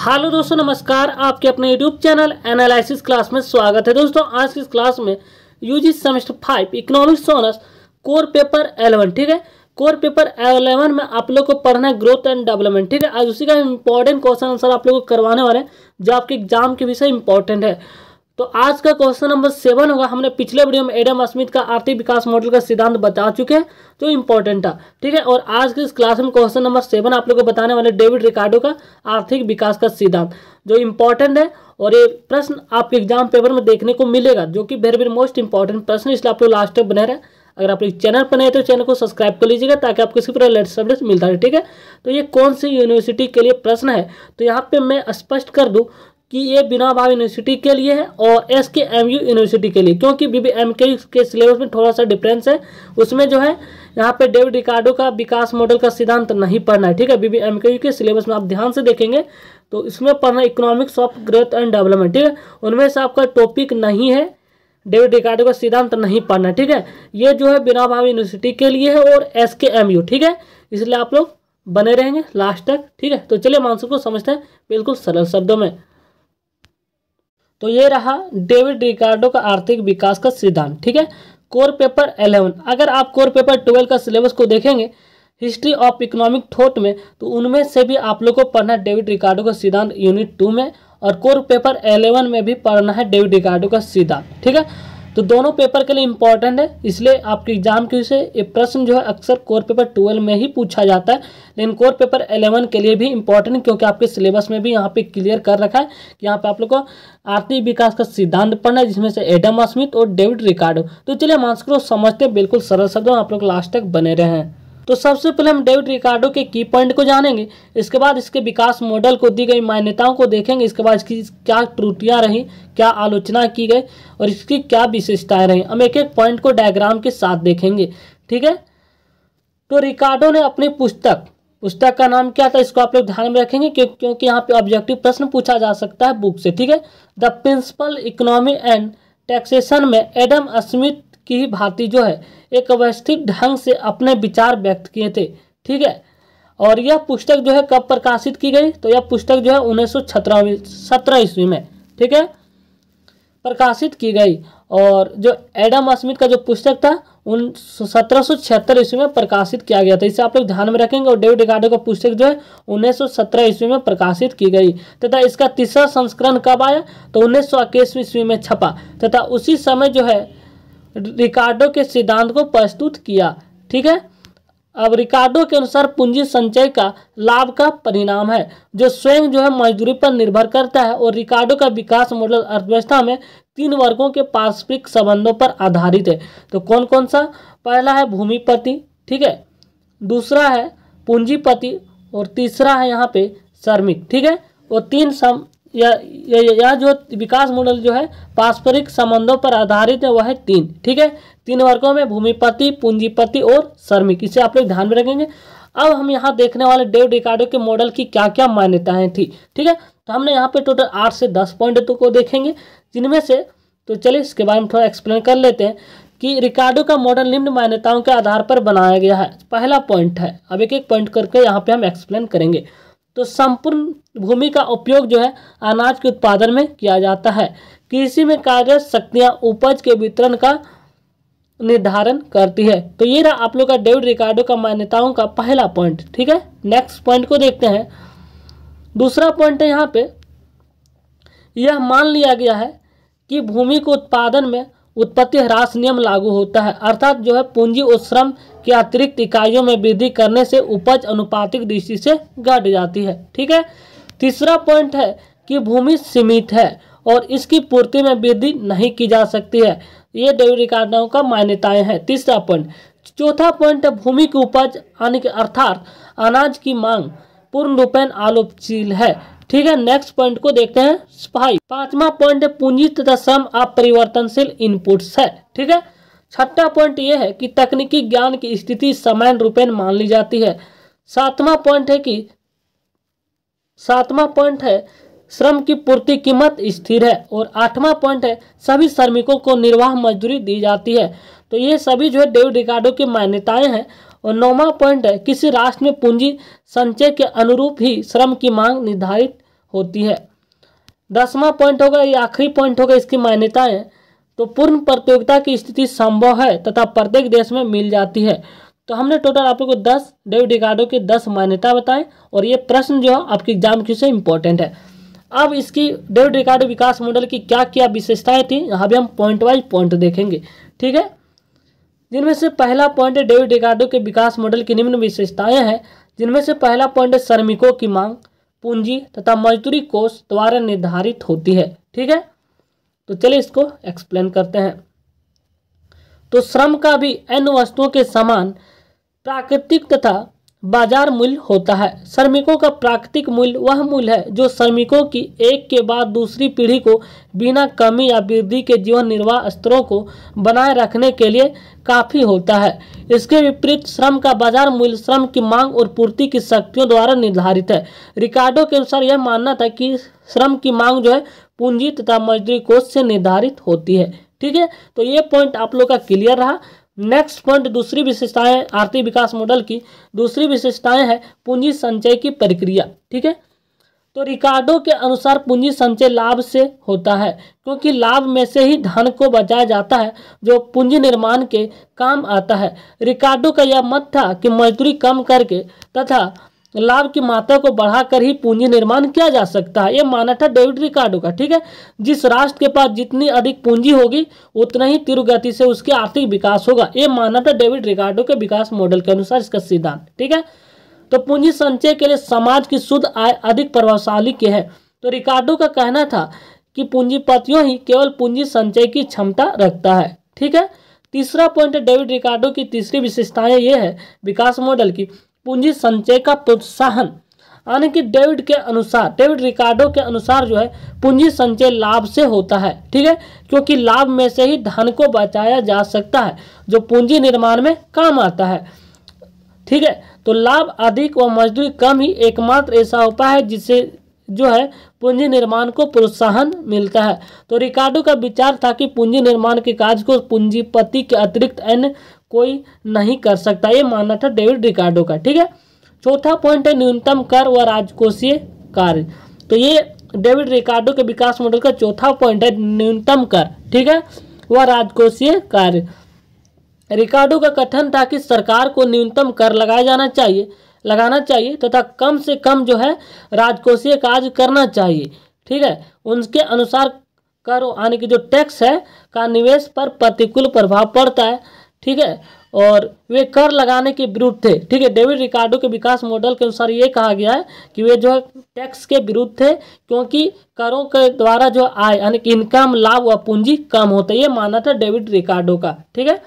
hello दोस्तों नमस्कार आपके अपने यूट्यूब चैनल एनालिसिस क्लास में स्वागत है दोस्तों आज की इस क्लास में UG semester five economics honours core paper eleven ठीक है कोर पेपर एलेवन में आप लोग को पढ़ना है ग्रोथ एंड डेवलपमेंट ठीक है आज उसी का इम्पोर्टेंट क्वेश्चन आंसर आप लोग को करवाने वाले हैं जो आपके एग्जाम के विषय इंपॉर्टेंट है तो आज का क्वेश्चन नंबर सेवन होगा हमने पिछले वीडियो में एडम स्मिथ का आर्थिक विकास मॉडल का सिद्धांत बता चुके हैं जो तो इंपॉर्टेंट था ठीक है और आज के इस क्लास में क्वेश्चन नंबर सेवन आप लोगों को बताने वाले डेविड रिकार्डो का आर्थिक विकास का सिद्धांत जो इंपॉर्टेंट है और ये प्रश्न आपके एग्जाम पेपर में देखने को मिलेगा जो कि वेरी वेरी मोस्ट इंपॉर्टेंट प्रश्न इसलिए आप लोग लास्ट तक बने रहे अगर आप लोग चैनल पर नए तो चैनल को सब्सक्राइब कर लीजिएगा ताकि आपको इसी पर लेटेस्ट अपडेट मिलता रहे ठीक है तो ये कौन सी यूनिवर्सिटी के लिए प्रश्न है तो यहाँ पे मैं स्पष्ट कर दूँ कि ये बिना भाव यूनिवर्सिटी के लिए है और एस के एम यू यूनिवर्सिटी के लिए क्योंकि बी बी एम के के सिलेबस में थोड़ा सा डिफरेंस है उसमें जो है यहाँ पे डेविड रिकार्डो का विकास मॉडल का सिद्धांत नहीं पढ़ना है ठीक है B B M K U के सिलेबस में आप ध्यान से देखेंगे तो इसमें पढ़ना economics of growth and development ठीक है उनमें से आपका टॉपिक नहीं है डेविड रिकार्डो का सिद्धांत नहीं पढ़ना ठीक है ये जो है बिना भाव यूनिवर्सिटी के लिए है और एस के एम यू ठीक है इसलिए आप लोग बने रहेंगे लास्ट तक ठीक है तो चलिए मानसून को समझते हैं बिल्कुल सरल शब्दों में तो ये रहा डेविड रिकार्डो का आर्थिक विकास का सिद्धांत ठीक है कोर पेपर एलेवन अगर आप कोर पेपर ट्वेल्व का सिलेबस को देखेंगे हिस्ट्री ऑफ इकोनॉमिक थॉट में तो उनमें से भी आप लोग को पढ़ना है डेविड रिकार्डो का सिद्धांत यूनिट टू में और कोर पेपर एलेवन में भी पढ़ना है डेविड रिकार्डो का सिद्धांत ठीक है तो दोनों पेपर के लिए इंपॉर्टेंट है इसलिए आपके एग्जाम के से ये प्रश्न जो है अक्सर कोर पेपर ट्वेल्व में ही पूछा जाता है लेकिन कोर पेपर एलेवन के लिए भी इंपॉर्टेंट क्योंकि आपके सिलेबस में भी यहाँ पे क्लियर कर रखा है कि यहाँ पे आप लोग को आर्थिक विकास का सिद्धांत पढ़ना है जिसमें से एडम स्मिथ और डेविड रिकार्डो तो चलिए मानसिक समझते बिल्कुल सरल शब्दों आप लोग लास्ट तक बने रहे हैं तो सबसे पहले हम डेविड रिकार्डो के की पॉइंट को जानेंगे इसके बाद इसके विकास मॉडल को दी गई मान्यताओं को देखेंगे इसके बाद इसकी क्या त्रुटियां रहीं क्या आलोचना की गई और इसकी क्या विशेषताएं रहीं हम एक एक पॉइंट को डायग्राम के साथ देखेंगे ठीक है तो रिकार्डो ने अपनी पुस्तक पुस्तक का नाम क्या था इसको आप लोग ध्यान में रखेंगे क्योंकि यहाँ पे ऑब्जेक्टिव प्रश्न पूछा जा सकता है बुक से ठीक है the principle economy and taxation में एडम स्मिथ की भांति जो है एक व्यवस्थित ढंग से अपने विचार व्यक्त किए थे ठीक है और यह पुस्तक जो है कब प्रकाशित की गई तो यह पुस्तक जो है उन्नीस सौ सत्रह ईस्वी में ठीक है प्रकाशित की गई और जो एडम स्मिथ का जो पुस्तक था उन सत्रह छिहत्तर ईस्वी में प्रकाशित किया गया था इसे आप लोग ध्यान में रखेंगे और डेविड रिकार्डो का पुस्तक जो है उन्नीस सौ सत्रह ईस्वी में प्रकाशित की गई तथा इसका तीसरा संस्करण कब आया तो उन्नीस सौ ईस्वी में छपा तथा उसी समय जो है रिकार्डो के सिद्धांत को प्रस्तुत किया ठीक है अब रिकार्डो के अनुसार पूंजी संचय का लाभ का परिणाम है जो स्वयं जो है मजदूरी पर निर्भर करता है और रिकार्डो का विकास मॉडल अर्थव्यवस्था में तीन वर्गों के पारस्परिक संबंधों पर आधारित है तो कौन कौन सा पहला है भूमिपति ठीक है दूसरा है पूंजीपति और तीसरा है यहाँ पे श्रमिक ठीक है और तीन सम यह या जो विकास मॉडल जो है पारस्परिक संबंधों पर आधारित है वह है तीन ठीक है तीन वर्गों में भूमिपति पूंजीपति और श्रमिक इसे आप लोग ध्यान में रखेंगे अब हम यहाँ देखने वाले डेव रिकार्डो के मॉडल की क्या क्या मान्यताएं थी ठीक है तो हमने यहाँ पे टोटल आठ से दस पॉइंट तो को देखेंगे जिनमें से तो चलिए इसके बारे में थोड़ा एक्सप्लेन कर लेते हैं कि रिकार्डो का मॉडल निम्न मान्यताओं के आधार पर बनाया गया है पहला पॉइंट है अब एक एक पॉइंट करके यहाँ पे हम एक्सप्लेन करेंगे तो संपूर्ण भूमि का उपयोग जो है अनाज के उत्पादन में किया जाता है कृषि में कार्यरत शक्तियाँ उपज के वितरण का निर्धारण करती है तो ये रहा आप लोग का डेविड रिकार्डो का मान्यताओं का पहला पॉइंट ठीक है नेक्स्ट पॉइंट को देखते हैं दूसरा पॉइंट है यहाँ पे यह मान लिया गया है कि भूमि को उत्पादन में उत्पत्ति ह्रास नियम लागू होता है अर्थात जो है पूंजी और श्रम के अतिरिक्त इकाइयों में वृद्धि करने से उपज अनुपातिक दृष्टि से घट जाती है ठीक है तीसरा पॉइंट है कि भूमि सीमित है और इसकी पूर्ति में वृद्धि नहीं की जा सकती है ये डेविड रिकार्डो का मान्यताएं हैं तीसरा पॉइंट चौथा पॉइंट है भूमि की उपज यानी कि अर्थात अनाज की मांग पूर्ण रूपेण आलोपशील है ठीक है नेक्स्ट पॉइंट को देखते हैं फाइव पांचवा पॉइंट पूंजी तथा सम आप परिवर्तनशील इनपुट्स है ठीक है छठा पॉइंट यह है कि तकनीकी ज्ञान की स्थिति समान रूपेण मान ली जाती है सातवां पॉइंट है कि सातवां पॉइंट है श्रम की पूर्ति कीमत स्थिर है और आठवां पॉइंट है सभी श्रमिकों को निर्वाह मजदूरी दी जाती है तो ये सभी जो है डेविड रिकार्डो की मान्यताएं हैं और नौवा पॉइंट है किसी राष्ट्र में पूंजी संचय के अनुरूप ही श्रम की मांग निर्धारित होती है दसवां पॉइंट होगा ये आखिरी पॉइंट होगा इसकी मान्यताएं तो पूर्ण प्रतियोगिता की स्थिति संभव है तथा प्रत्येक देश में मिल जाती है तो हमने टोटल आप लोग को दस डेविड डिकार्डो की दस मान्यता बताएं और ये प्रश्न जो है आपके एग्जाम क्यों से इम्पोर्टेंट है अब इसकी डेविड रिकार्डो विकास मॉडल की क्या क्या विशेषताएं थी यहाँ भी हम पॉइंट वाइज पॉइंट देखेंगे ठीक है जिनमें से पहला पॉइंट है डेविड रिकार्डो के विकास मॉडल की निम्न विशेषताएं हैं जिनमें से पहला पॉइंट है श्रमिकों की मांग पूंजी तथा मजदूरी कोष द्वारा निर्धारित होती है ठीक है तो चलिए इसको एक्सप्लेन करते हैं तो श्रम का भी अन्य वस्तुओं के समान प्राकृतिक तथा बाजार मूल्य होता है श्रमिकों का प्राकृतिक मूल्य वह मूल्य है जो श्रमिकों की एक के बाद दूसरी पीढ़ी को बिना कमी या वृद्धि के जीवन निर्वाह स्तरों को बनाए रखने के लिए काफ़ी होता है इसके विपरीत श्रम का बाजार मूल्य श्रम की मांग और पूर्ति की शक्तियों द्वारा निर्धारित है रिकार्डो के अनुसार यह मानना था कि श्रम की मांग जो है पूंजी तथा मजदूरी कोष से निर्धारित होती है ठीक है तो ये पॉइंट आप लोग का क्लियर रहा नेक्स्ट पॉइंट दूसरी विशेषताएं आर्थिक विकास मॉडल की दूसरी विशेषताएं है पूंजी संचय की प्रक्रिया ठीक है तो रिकार्डो के अनुसार पूंजी संचय लाभ से होता है क्योंकि लाभ में से ही धन को बचाया जाता है जो पूंजी निर्माण के काम आता है रिकार्डो का यह मत था कि मजदूरी कम करके तथा लाभ की मात्रा को बढ़ाकर ही पूंजी निर्माण किया जा सकता है यह माना था डेविड रिकार्डो का ठीक है जिस राष्ट्र के पास जितनी अधिक पूंजी होगी उतना ही तीव्र गति से उसके आर्थिक विकास होगा ये माना था डेविड रिकार्डो के विकास मॉडल के अनुसार इसका सिद्धांत ठीक है तो पूंजी संचय के लिए समाज की शुद्ध आय अधिक प्रभावशाली के है तो रिकार्डो का कहना था कि पूंजीपतियों ही केवल पूंजी संचय की क्षमता रखता है ठीक है तीसरा पॉइंट डेविड रिकार्डो की तीसरी विशेषताएं यह है विकास मॉडल की पूंजी संचय का प्रोत्साहन यानी कि डेविड के अनुसार डेविड रिकार्डो के अनुसार जो है पूंजी संचय लाभ से होता है ठीक है क्योंकि लाभ में से ही धन को बचाया जा सकता है जो पूंजी निर्माण में काम आता है ठीक है तो लाभ अधिक व मजदूरी कम ही एकमात्र ऐसा उपाय है जिससे जो है पूंजी निर्माण को प्रोत्साहन मिलता है तो रिकार्डो का विचार था कि पूंजी निर्माण के कार्य को पूंजीपति के अतिरिक्त अन्य कोई नहीं कर सकता ये मानना था डेविड रिकार्डो का ठीक है चौथा पॉइंट है न्यूनतम कर व राजकोषीय कार्य तो ये डेविड रिकार्डो के विकास मॉडल का चौथा पॉइंट है न्यूनतम कर ठीक है व राजकोषीय कार्य रिकार्डो का कथन था कि सरकार को न्यूनतम कर लगाया जाना चाहिए लगाना चाहिए तथा तो कम से कम जो है राजकोषीय कार्य करना चाहिए ठीक है उनके अनुसार कर यानी कि जो टैक्स है का निवेश पर प्रतिकूल प्रभाव पड़ता है ठीक है और वे कर लगाने के विरुद्ध थे ठीक है डेविड रिकार्डो के विकास मॉडल के अनुसार ये कहा गया है कि वे जो है टैक्स के विरुद्ध थे क्योंकि करों के द्वारा जो आय यानी कि इनकम लाभ व पूंजी कम होता है ये माना था डेविड रिकार्डो का ठीक है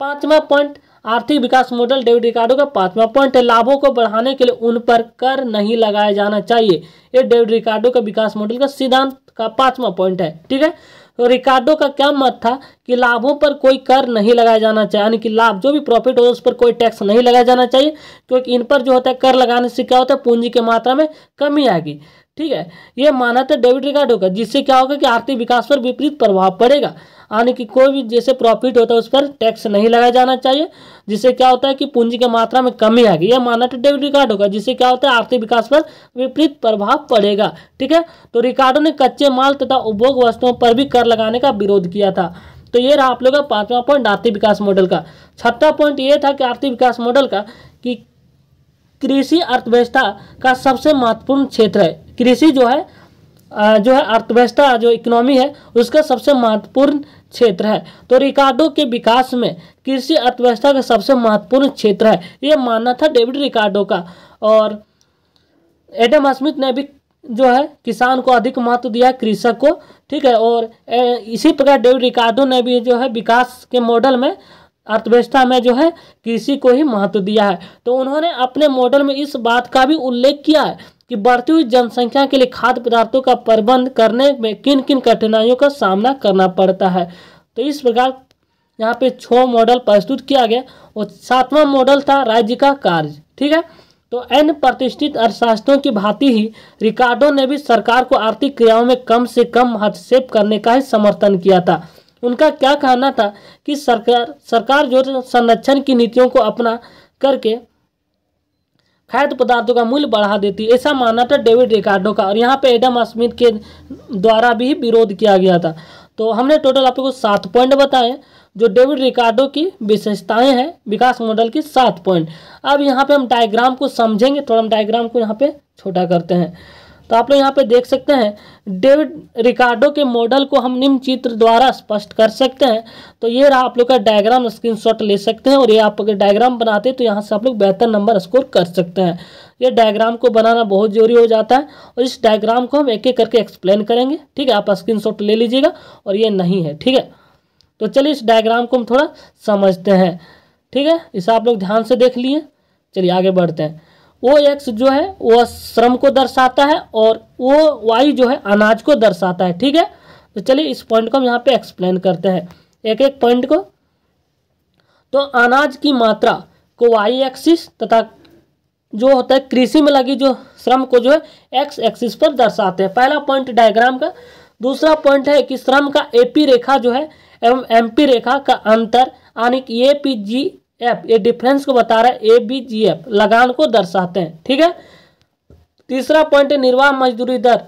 पांचवा पॉइंट आर्थिक विकास मॉडल डेविड रिकार्डो का पांचवा पॉइंट है लाभों को बढ़ाने के लिए उन पर कर नहीं लगाया जाना चाहिए ये डेविड रिकार्डो का विकास मॉडल का सिद्धांत का पांचवा पॉइंट है ठीक है तो रिकार्डो का क्या मत था कि लाभों पर कोई कर नहीं लगाया जाना चाहिए यानी कि लाभ जो भी प्रॉफिट हो उस पर कोई टैक्स नहीं लगाया जाना चाहिए क्योंकि इन पर जो होता है कर लगाने से क्या होता है पूंजी की मात्रा में कमी आएगी ठीक है यह था डेबिट रिकॉर्ड होगा जिससे क्या होगा कि आर्थिक विकास पर विपरीत प्रभाव पड़ेगा यानी कि कोई भी जैसे प्रॉफिट होता है उस पर टैक्स नहीं लगाया जाना चाहिए जिससे क्या होता है कि पूंजी की मात्रा में कमी आएगी यह माना था डेबिट रिकॉर्ड होगा जिससे क्या होता है आर्थिक विकास पर विपरीत प्रभाव पड़ेगा ठीक है तो रिकॉर्डो ने कच्चे माल तथा उपभोग वस्तुओं पर भी कर लगाने का विरोध किया था तो ये रहा आप लोग का पांचवा पॉइंट आर्थिक विकास मॉडल का छठा पॉइंट ये था कि आर्थिक विकास मॉडल का कि कृषि अर्थव्यवस्था का सबसे महत्वपूर्ण क्षेत्र है कृषि जो है जो है अर्थव्यवस्था जो इकोनॉमी है उसका सबसे महत्वपूर्ण क्षेत्र है तो रिकार्डो के विकास में कृषि अर्थव्यवस्था का सबसे महत्वपूर्ण क्षेत्र है ये मानना था डेविड रिकार्डो का और एडम स्मिथ ने भी जो है किसान को अधिक महत्व दिया कृषक को ठीक है और इसी प्रकार डेविड रिकार्डो ने भी जो है विकास के मॉडल में अर्थव्यवस्था में जो है कृषि को ही महत्व दिया है तो उन्होंने अपने मॉडल में इस बात का भी उल्लेख किया है कि बढ़ती हुई जनसंख्या के लिए खाद्य पदार्थों का प्रबंध करने में किन किन कठिनाइयों का सामना करना पड़ता है तो इस प्रकार यहाँ पे छः मॉडल प्रस्तुत किया गया और सातवां मॉडल था राज्य का कार्य ठीक है तो अन्य प्रतिष्ठित अर्थशास्त्रों की भांति ही रिकार्डो ने भी सरकार को आर्थिक क्रियाओं में कम से कम हस्तक्षेप करने का ही समर्थन किया था उनका क्या कहना था कि सरकार सरकार जो संरक्षण की नीतियों को अपना करके खाद्य पदार्थों का मूल्य बढ़ा देती है ऐसा मानना था डेविड रिकार्डो का और यहाँ पे एडम स्मिथ के द्वारा भी विरोध किया गया था तो हमने टोटल आपको सात पॉइंट बताए जो डेविड रिकार्डो की विशेषताएं हैं विकास मॉडल की सात पॉइंट अब यहाँ पे हम डायग्राम को समझेंगे थोड़ा हम डायग्राम को यहाँ पे छोटा करते हैं तो आप लोग यहाँ पे देख सकते हैं डेविड रिकार्डो के मॉडल को हम निम्न चित्र द्वारा स्पष्ट कर सकते हैं तो ये रहा आप लोग का डायग्राम स्क्रीनशॉट ले सकते हैं और ये आप अगर डायग्राम बनाते हैं तो यहाँ से आप लोग बेहतर नंबर स्कोर कर सकते हैं ये डायग्राम को बनाना बहुत जरूरी हो जाता है और इस डायग्राम को हम एक एक करके एक्सप्लेन करेंगे ठीक है आप स्क्रीन ले लीजिएगा और ये नहीं है ठीक है तो चलिए इस डायग्राम को हम थोड़ा समझते हैं ठीक है इसे आप लोग ध्यान से देख लिए चलिए आगे बढ़ते हैं ओ एक्स जो है वो श्रम को दर्शाता है और ओ वाई जो है अनाज को दर्शाता है ठीक है तो चलिए इस पॉइंट को हम यहाँ पे एक्सप्लेन करते हैं एक एक पॉइंट को तो अनाज की मात्रा को वाई एक्सिस तथा जो होता है कृषि में लगी जो श्रम को जो है एक्स एक्सिस पर दर्शाते हैं पहला पॉइंट डायग्राम का दूसरा पॉइंट है कि श्रम का एपी रेखा जो है एवं एमपी रेखा का अंतर यानी कि ए पी जी एफ ये डिफरेंस को बता रहा है ए बी जी एफ लगान को दर्शाते हैं ठीक है तीसरा पॉइंट निर्वाह मजदूरी दर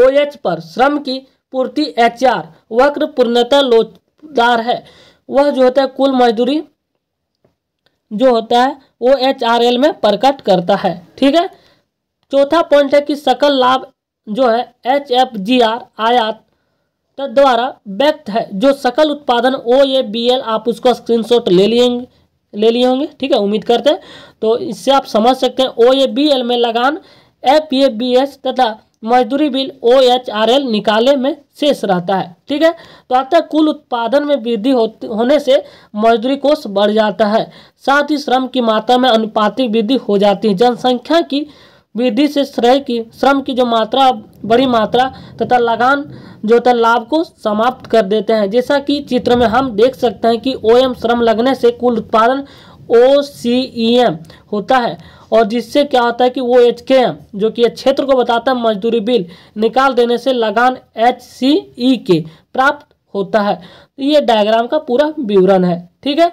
ओ एच पर श्रम की पूर्ति एच आर वक्र पूर्णतः लोचदार है वह जो होता है कुल मजदूरी जो होता है वो एच आर एल में प्रकट करता है ठीक है चौथा पॉइंट है कि सकल लाभ जो है एच एफ जी आर आयात द्वारा व्यक्त है जो सकल उत्पादन ओ ए बी एल आप उसका स्क्रीनशॉट ले लिएंगे ले लिए होंगे ठीक है उम्मीद करते हैं तो इससे आप समझ सकते हैं ओ ए बी एल में लगान एफ ए बी एस तथा मजदूरी bill O H R L निकाले में शेष रहता है ठीक है तो अतः कुल उत्पादन में वृद्धि होने से मजदूरी कोष बढ़ जाता है साथ ही श्रम की मात्रा में अनुपातिक वृद्धि हो जाती है जनसंख्या की वृद्धि से श्रेय की श्रम की जो मात्रा बड़ी मात्रा तथा लगान जो होता है लाभ को समाप्त कर देते हैं जैसा कि चित्र में हम देख सकते हैं कि ओ एम श्रम लगने से कुल उत्पादन ओ सी ई एम होता है और जिससे क्या होता है कि वो एच के एम जो कि क्षेत्र को बताता है मजदूरी बिल निकाल देने से लगान एच सी ई के प्राप्त होता है तो ये डायग्राम का पूरा विवरण है ठीक है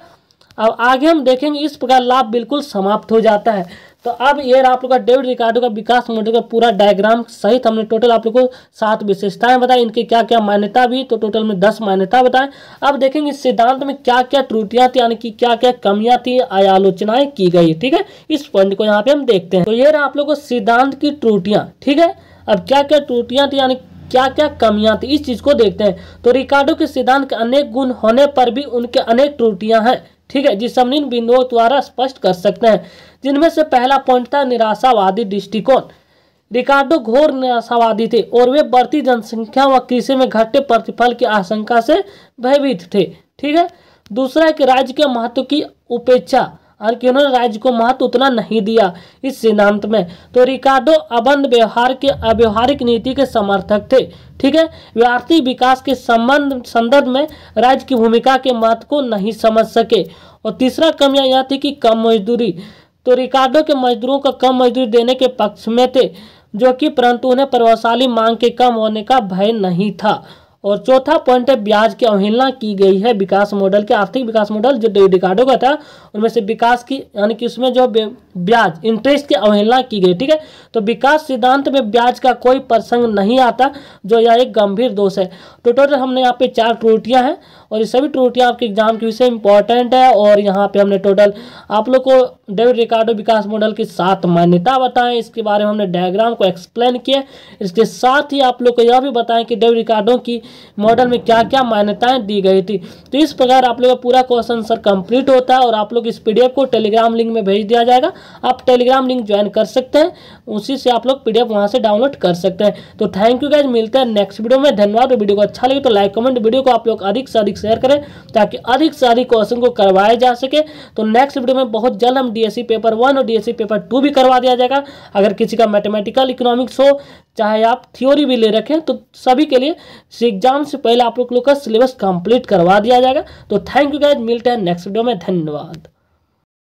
अब आगे हम देखेंगे इस प्रकार लाभ बिल्कुल समाप्त हो जाता है तो अब ये आप लोग का डेविड रिकार्डो का विकास मॉडल का पूरा डायग्राम सहित हमने टोटल आप लोग को सात विशेषताएं बताई इनकी क्या क्या मान्यता भी तो टोटल में दस मान्यता बताएं अब देखेंगे सिद्धांत में क्या क्या त्रुटियां थी यानी कि क्या क्या कमियां थी आलोचनाएं की गई ठीक है इस पॉइंट को यहाँ पे हम देखते हैं तो ये आप लोग को सिद्धांत की त्रुटियां ठीक है अब क्या क्या त्रुटियां थी यानी क्या क्या कमियां थी इस चीज को देखते हैं तो रिकार्डो के सिद्धांत के अनेक गुण होने पर भी उनके अनेक त्रुटियां हैं ठीक है समीन बिंदुओं द्वारा स्पष्ट कर सकते हैं जिनमें से पहला पॉइंट था निराशावादी दृष्टिकोण रिकार्डो घोर निराशावादी थे और वे बढ़ती जनसंख्या व कृषि में घटे प्रतिफल की आशंका से भयभीत थे ठीक है दूसरा है कि राज्य के महत्व की उपेक्षा आर्कियों ने राज्य को महत्व उतना नहीं दिया इस सिद्धांत में तो रिकार्डो अबंध व्यवहार के अव्यवहारिक नीति के समर्थक थे ठीक है वे आर्थिक विकास के संबंध संदर्भ में राज्य की भूमिका के महत्व को नहीं समझ सके और तीसरा कमियाँ यह थी कि कम मजदूरी तो रिकार्डो के मजदूरों को कम मजदूरी देने के पक्ष में थे जो कि परंतु उन्हें प्रभावशाली मांग के कम होने का भय नहीं था और चौथा पॉइंट है ब्याज की अवहेलना की गई है विकास मॉडल के आर्थिक विकास मॉडल जो डिकार्डो का था उनमें से विकास की यानी कि उसमें जो ब्याज इंटरेस्ट की अवहेलना की गई ठीक है तो विकास सिद्धांत में ब्याज का कोई प्रसंग नहीं आता जो यह एक गंभीर दोष है टोटल तो हमने यहाँ पे चार त्रुटियाँ हैं और ये सभी त्रुटियाँ आपके एग्जाम के विषय इंपॉर्टेंट है और यहाँ पे हमने टोटल आप लोग को डेविड रिकार्डो विकास मॉडल की सात मान्यता बताएं इसके बारे में हमने डायग्राम को एक्सप्लेन किया इसके साथ ही आप लोग को यह भी बताएं कि डेविड रिकार्डो की मॉडल में क्या क्या मान्यताएं दी गई थी तो इस प्रकार आप लोग का पूरा क्वेश्चन सर कंप्लीट होता है और आप लोग इस पी को टेलीग्राम लिंक में भेज दिया जाएगा आप टेलीग्राम लिंक ज्वाइन कर सकते हैं उसी से आप लोग पी वहां से डाउनलोड कर सकते हैं तो थैंक यू गैज मिलते हैं नेक्स्ट वीडियो में धन्यवाद वीडियो को अच्छा लगे तो लाइक कमेंट वीडियो को आप लोग अधिक से अधिक शेयर करें ताकि अधिक से अधिक क्वेश्चन को करवाया जा सके तो नेक्स्ट वीडियो में बहुत जल्द हम डीएससी पेपर वन और डीएससी पेपर टू भी करवा दिया जाएगा अगर किसी का मैथमेटिकल इकोनॉमिक्स हो चाहे आप थ्योरी भी ले रखें तो सभी के लिए एग्जाम से पहले आप लोग का सिलेबस कंप्लीट करवा दिया जाएगा तो थैंक यू गाइज मिलते हैं नेक्स्ट वीडियो में धन्यवाद